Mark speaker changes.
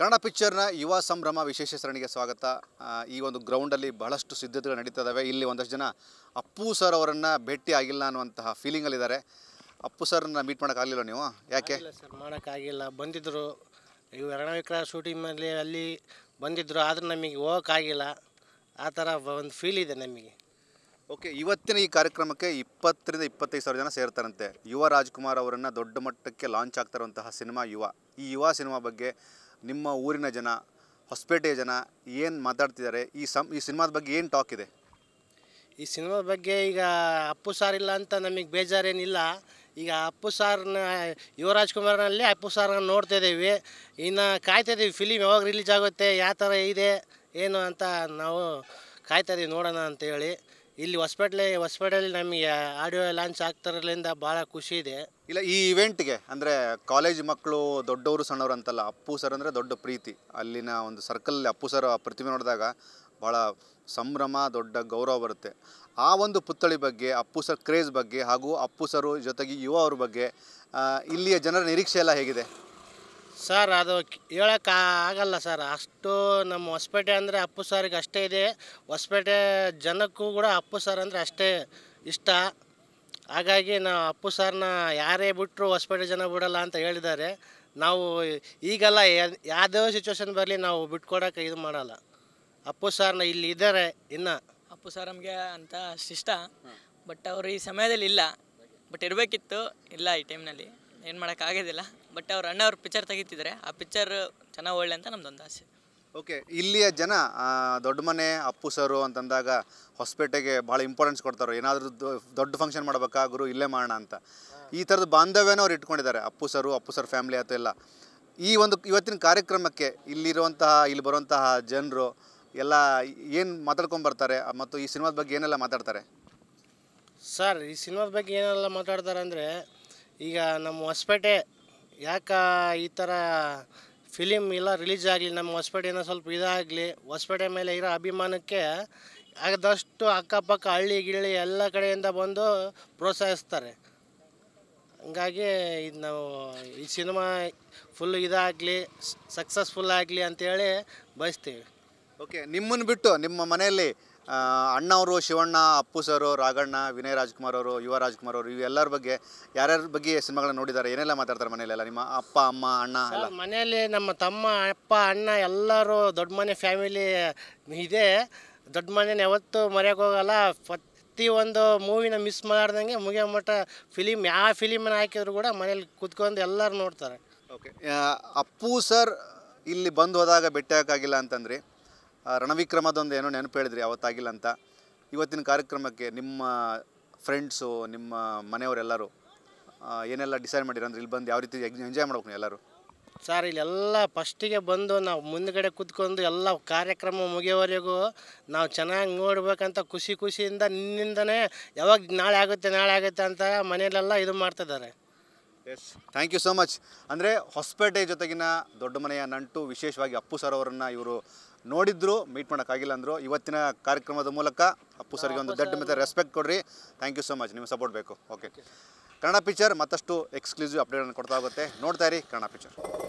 Speaker 1: ಕನ್ನಡ ಪಿಕ್ಚರ್ನ ಯುವ ಸಂಭ್ರಮ ವಿಶೇಷ ಸರಣಿಗೆ ಸ್ವಾಗತ ಈ ಒಂದು ಗ್ರೌಂಡಲ್ಲಿ ಬಹಳಷ್ಟು ಸಿದ್ಧತೆಗಳು ನಡೀತಾ ಇದ್ದಾವೆ ಇಲ್ಲಿ ಒಂದಷ್ಟು ಜನ ಅಪ್ಪು ಸರ್ ಅವರನ್ನು ಭೇಟಿ ಆಗಿಲ್ಲ ಅನ್ನುವಂತಹ ಫೀಲಿಂಗಲ್ಲಿದ್ದಾರೆ ಅಪ್ಪು ಸರ್ನ ಮೀಟ್ ಮಾಡೋಕ್ಕಾಗಲಿಲ್ಲ ನೀವು ಯಾಕೆ
Speaker 2: ಸರ್ ಮಾಡೋಕ್ಕಾಗಿಲ್ಲ ಬಂದಿದ್ದರು ಇವು ರಣವಿಕ್ರ ಶೂಟಿಂಗಲ್ಲಿ ಅಲ್ಲಿ ಬಂದಿದ್ದರು ಆದರೂ ನಮಗೆ ಹೋಗೋಕ್ಕಾಗಿಲ್ಲ ಆ ಥರ ಒಂದು ಫೀಲ್ ಇದೆ ನಮಗೆ
Speaker 1: ಓಕೆ ಇವತ್ತಿನ ಈ ಕಾರ್ಯಕ್ರಮಕ್ಕೆ ಇಪ್ಪತ್ತರಿಂದ ಇಪ್ಪತ್ತೈದು ಸಾವಿರ ಜನ ಸೇರ್ತಾರಂತೆ ಯುವ ರಾಜ್ಕುಮಾರ್ ಅವರನ್ನು ದೊಡ್ಡ ಮಟ್ಟಕ್ಕೆ ಲಾಂಚ್ ಆಗ್ತಾರಂತಹ ಸಿನಿಮಾ ಯುವ ಈ ಯುವ ಸಿನಿಮಾ ಬಗ್ಗೆ ನಿಮ್ಮ ಊರಿನ ಜನ ಹೊಸಪೇಟೆಯ ಜನ ಏನು ಮಾತಾಡ್ತಿದ್ದಾರೆ ಈ ಸಮ್ ಈ ಸಿನಿಮಾದ ಬಗ್ಗೆ ಏನು ಟಾಕ್ ಇದೆ
Speaker 2: ಈ ಸಿನಿಮಾದ ಬಗ್ಗೆ ಈಗ ಅಪ್ಪು ಸಾರ್ ಇಲ್ಲ ಅಂತ ನಮಗೆ ಬೇಜಾರೇನಿಲ್ಲ ಈಗ ಅಪ್ಪು ಸಾರ್ನ ಯುವರಾಜ್ ಕುಮಾರ್ನಲ್ಲಿ ಅಪ್ಪು ಸಾರ್ನ ನೋಡ್ತಾ ಇದ್ದೀವಿ ಇನ್ನು ಕಾಯ್ತಾ ಇದ್ದೀವಿ ಫಿಲಿಮ್ ಯಾವಾಗ ರಿಲೀಸ್ ಆಗುತ್ತೆ ಯಾವ ಥರ ಇದೆ ಏನು ಅಂತ ನಾವು ಕಾಯ್ತಾ ಇದ್ದೀವಿ ನೋಡೋಣ ಅಂತೇಳಿ ಇಲ್ಲಿ ಹೊಸಪೇಟೆ ಹೊಸಪೇಟೆಯಲ್ಲಿ ನಮಗೆ ಆಡಿಯೋ ಲಾಂಚ್ ಆಗ್ತಾರಲಿಂದ ಭಾಳ ಖುಷಿ ಇದೆ
Speaker 1: ಇಲ್ಲ ಈ ಇವೆಂಟ್ಗೆ ಅಂದರೆ ಕಾಲೇಜ್ ಮಕ್ಕಳು ದೊಡ್ಡವರು ಸಣ್ಣವರು ಅಂತಲ್ಲ ಅಪ್ಪು ಸರ್ ಅಂದರೆ ದೊಡ್ಡ ಪ್ರೀತಿ ಅಲ್ಲಿನ ಒಂದು ಸರ್ಕಲ್ ಅಪ್ಪು ಸರ್ ಪ್ರತಿಮೆ ನೋಡಿದಾಗ ಭಾಳ ಸಂಭ್ರಮ ದೊಡ್ಡ ಗೌರವ ಬರುತ್ತೆ ಆ ಒಂದು ಪುತ್ಥಳಿ ಬಗ್ಗೆ ಅಪ್ಪು ಸರ್ ಕ್ರೇಜ್ ಬಗ್ಗೆ ಹಾಗೂ ಅಪ್ಪು ಸರು ಜೊತೆಗೆ ಯುವ ಅವ್ರ ಬಗ್ಗೆ ಇಲ್ಲಿಯ ಜನರ ನಿರೀಕ್ಷೆ ಎಲ್ಲ ಹೇಗಿದೆ
Speaker 2: ಸರ್ ಅದು ಹೇಳೋಕ್ಕೆ ಆಗಲ್ಲ ಸರ್ ಅಷ್ಟು ನಮ್ಮ ಹೊಸಪೇಟೆ ಅಂದರೆ ಅಪ್ಪು ಸಾರಿಗೆ ಅಷ್ಟೇ ಇದೆ ಹೊಸಪೇಟೆ ಜನಕ್ಕೂ ಕೂಡ ಅಪ್ಪು ಸಾರ್ ಅಂದರೆ ಅಷ್ಟೇ ಇಷ್ಟ ಹಾಗಾಗಿ ನಾವು ಅಪ್ಪು ಸಾರನ್ನ ಯಾರೇ ಬಿಟ್ಟರು ಹೊಸಪೇಟೆ ಜನ ಬಿಡಲ್ಲ ಅಂತ ಹೇಳಿದ್ದಾರೆ ನಾವು ಈಗೆಲ್ಲ ಯಾವುದೇ ಸಿಚುವೇಶನ್ ಬರಲಿ ನಾವು ಬಿಟ್ಕೊಡೋಕೆ ಇದು ಮಾಡಲ್ಲ ಅಪ್ಪು ಸಾರನ್ನ ಇಲ್ಲಿ ಇದ್ದಾರೆ ಇನ್ನು ಅಪ್ಪು ಸರ್ ನಮಗೆ ಅಂತ ಇಷ್ಟ ಬಟ್ ಅವರು ಈ ಸಮಯದಲ್ಲಿ ಇಲ್ಲ ಬಟ್ ಇರಬೇಕಿತ್ತು ಇಲ್ಲ ಈ ಟೈಮ್ನಲ್ಲಿ ಏನು ಮಾಡೋಕ್ಕಾಗೋದಿಲ್ಲ ಬಟ್ ಅವ್ರ ಅಣ್ಣ ಅವ್ರ ಪಿಕ್ಚರ್ ತೆಗಿತಿದ್ರೆ ಆ ಪಿಕ್ಚರ್ ಚೆನ್ನಾಗಿ ಒಳ್ಳೆ ಅಂತ ನಮ್ದೊಂದು ಆಸೆ ಓಕೆ
Speaker 1: ಇಲ್ಲಿಯ ಜನ ದೊಡ್ಡ ಮನೆ ಅಪ್ಪು ಸರು ಅಂತಂದಾಗ ಹೊಸಪೇಟೆಗೆ ಭಾಳ ಇಂಪಾರ್ಟೆನ್ಸ್ ಕೊಡ್ತಾರೆ ಏನಾದರೂ ದೊಡ್ಡ ಫಂಕ್ಷನ್ ಮಾಡಬೇಕಾ ಗುರು ಇಲ್ಲೇ ಮಾಡೋಣ ಅಂತ ಈ ಥರದ ಬಾಂಧವ್ಯನ ಅವ್ರು ಇಟ್ಕೊಂಡಿದ್ದಾರೆ Appu sir Appu sir family ಅಥವಾ ಎಲ್ಲ ಈ ಒಂದು ಇವತ್ತಿನ ಕಾರ್ಯಕ್ರಮಕ್ಕೆ ಇಲ್ಲಿರುವಂತಹ ಇಲ್ಲಿ ಬರುವಂತಹ ಜನರು ಎಲ್ಲ ಏನು ಮಾತಾಡ್ಕೊಂಡು ಬರ್ತಾರೆ ಮತ್ತು ಈ ಸಿನಿಮಾದ ಬಗ್ಗೆ ಏನೆಲ್ಲ ಮಾತಾಡ್ತಾರೆ
Speaker 2: ಸರ್ ಈ ಸಿನಿಮಾದ ಬಗ್ಗೆ ಏನೆಲ್ಲ ಮಾತಾಡ್ತಾರೆ ಅಂದರೆ ಈಗ ನಮ್ಮ ಹೊಸಪೇಟೆ ಯಾಕೆ ಈ ಥರ ಫಿಲಿಮ್ ಇಲ್ಲ ರಿಲೀಸ್ ಆಗಲಿ ನಮ್ಮ ಹೊಸಪೇಟೆನ ಸ್ವಲ್ಪ ಇದಾಗಲಿ ಹೊಸಪೇಟೆ ಮೇಲೆ ಇರೋ ಅಭಿಮಾನಕ್ಕೆ ಆಗದಷ್ಟು ಅಕ್ಕಪಕ್ಕ ಹಳ್ಳಿ ಗಿಳಿ ಎಲ್ಲ ಕಡೆಯಿಂದ ಬಂದು ಪ್ರೋತ್ಸಾಹಿಸ್ತಾರೆ ಹಂಗಾಗಿ ಇದು ನಾವು ಈ ಸಿನಿಮಾ ಫುಲ್ ಇದಾಗಲಿ ಸಕ್ಸಸ್ಫುಲ್ ಆಗಲಿ ಅಂತೇಳಿ ಬಯಸ್ತೀವಿ
Speaker 1: ಓಕೆ ನಿಮ್ಮನ್ನು ಬಿಟ್ಟು ನಿಮ್ಮ ಮನೆಯಲ್ಲಿ ಅಣ್ಣವರು ಶಿವಣ್ಣ ಅಪ್ಪು ಸರ್ ರಾಘಣ್ಣ ವಿನಯ್ ರಾಜ್ಕುಮಾರ್ ಅವರು ಯುವ ರಾಜ್ಕುಮಾರ್ ಅವರು ಇವೆಲ್ಲರ ಬಗ್ಗೆ ಯಾರ್ಯಾರ ಬಗ್ಗೆ ಸಿನಿಮಾಗಳನ್ನ ನೋಡಿದ್ದಾರೆ ಏನೆಲ್ಲ ಮಾತಾಡ್ತಾರೆ ಮನೆಯಲ್ಲೆಲ್ಲ ನಿಮ್ಮ ಅಪ್ಪ ಅಮ್ಮ ಅಣ್ಣ ಎಲ್ಲ
Speaker 2: ಮನೆಯಲ್ಲಿ ನಮ್ಮ ತಮ್ಮ ಅಪ್ಪ ಅಣ್ಣ ಎಲ್ಲರೂ ದೊಡ್ಡ ಮನೆ ಫ್ಯಾಮಿಲಿ ಇದೆ ದೊಡ್ಡ ಮನೇನ ಯಾವತ್ತೂ ಮರೆಯೋಕ್ಕೋಗಲ್ಲ ಒಂದು ಮೂವಿನ ಮಿಸ್ ಮಾಡ್ದಂಗೆ ಮುಗಿಯೋ ಮಟ್ಟ ಫಿಲಿಮ್ ಯಾವ ಫಿಲಿಮನ್ನ ಹಾಕಿದ್ರು ಕೂಡ ಮನೇಲಿ ಕೂತ್ಕೊಂಡು ಎಲ್ಲರೂ ನೋಡ್ತಾರೆ ಓಕೆ ಅಪ್ಪು ಸರ್
Speaker 1: ಇಲ್ಲಿ ಬಂದು ಹೋದಾಗ ಹಾಕಾಗಿಲ್ಲ ಅಂತಂದ್ರಿ ರಣವಿಕ್ರಮದೊಂದು ಏನೋ ನೆನಪು ಹೇಳಿದ್ರಿ ಅವತ್ತಾಗಿಲ್ಲ ಅಂತ ಇವತ್ತಿನ ಕಾರ್ಯಕ್ರಮಕ್ಕೆ ನಿಮ್ಮ ಫ್ರೆಂಡ್ಸು ನಿಮ್ಮ ಮನೆಯವರೆಲ್ಲರೂ ಏನೆಲ್ಲ ಡಿಸೈಡ್ ಮಾಡಿರಂದ್ರೆ ಅಂದ್ರೆ ಇಲ್ಲಿ ಬಂದು ಯಾವ ರೀತಿ ಎಂಜಾಯ್ ಮಾಡ್ಬೇಕು ಎಲ್ಲರೂ
Speaker 2: ಸರ್ ಇಲ್ಲೆಲ್ಲ ಫಸ್ಟಿಗೆ ಬಂದು ನಾವು ಮುಂದ್ಗಡೆ ಕೂತ್ಕೊಂಡು ಎಲ್ಲ ಕಾರ್ಯಕ್ರಮ ಮುಗಿಯೋವರೆಗೂ ನಾವು ಚೆನ್ನಾಗಿ ನೋಡ್ಬೇಕಂತ ಖುಷಿ ಖುಷಿಯಿಂದ ನಿನ್ನಿಂದನೇ ಯಾವಾಗ ನಾಳೆ ಆಗುತ್ತೆ ನಾಳೆ ಆಗುತ್ತೆ ಅಂತ ಮನೆಯಲ್ಲೆಲ್ಲ ಇದು ಮಾಡ್ತಿದ್ದಾರೆ yes
Speaker 1: thank you so much ಅಂದರೆ ಹೊಸಪೇಟೆ ಜೊತೆಗಿನ ದೊಡ್ಡ ಮನೆಯ ನಂಟು ವಿಶೇಷವಾಗಿ ಅಪ್ಪು ಸರ್ ಅವರನ್ನು ಇವರು ನೋಡಿದ್ರು ಮೀಟ್ ಮಾಡೋಕ್ಕಾಗಿಲ್ಲ ಅಂದರು ಇವತ್ತಿನ ಕಾರ್ಯಕ್ರಮದ ಮೂಲಕ ಅಪ್ಪು ಸರ್ಗೆ ಒಂದು ದೊಡ್ಡ ಮತ್ತೆ ರೆಸ್ಪೆಕ್ಟ್ ಕೊಡ್ರಿ ಥ್ಯಾಂಕ್ ಯು ಸೊ ಮಚ್ ನಿಮ್ಮ ಸಪೋರ್ಟ್ ಬೇಕು ಓಕೆ ಕನ್ನಡ ಪಿಕ್ಚರ್ ಮತ್ತಷ್ಟು ಎಕ್ಸ್ಕ್ಲೂಸಿವ್ ಅಪ್ಡೇಟನ್ನು ಕೊಡ್ತಾ ಹೋಗುತ್ತೆ ನೋಡ್ತಾ ಇರಿ ಕನ್ನಡ ಪಿಕ್ಚರ್